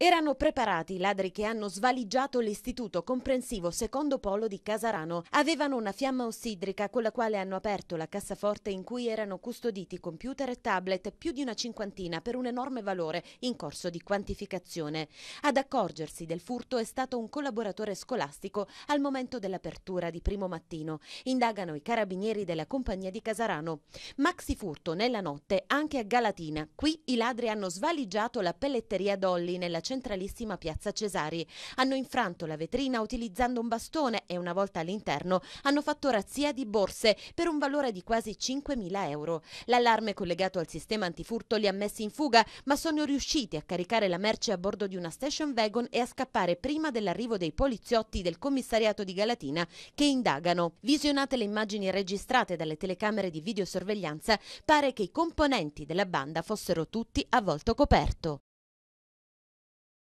Erano preparati i ladri che hanno svaligiato l'istituto comprensivo secondo polo di Casarano. Avevano una fiamma ossidrica con la quale hanno aperto la cassaforte in cui erano custoditi computer e tablet, più di una cinquantina per un enorme valore in corso di quantificazione. Ad accorgersi del furto è stato un collaboratore scolastico al momento dell'apertura di primo mattino. Indagano i carabinieri della compagnia di Casarano. Maxi furto nella notte anche a Galatina. Qui i ladri hanno svaligiato la pelletteria Dolly nella città centralissima piazza Cesari. Hanno infranto la vetrina utilizzando un bastone e una volta all'interno hanno fatto razzia di borse per un valore di quasi 5.000 euro. L'allarme collegato al sistema antifurto li ha messi in fuga, ma sono riusciti a caricare la merce a bordo di una station wagon e a scappare prima dell'arrivo dei poliziotti del commissariato di Galatina che indagano. Visionate le immagini registrate dalle telecamere di videosorveglianza, pare che i componenti della banda fossero tutti a volto coperto.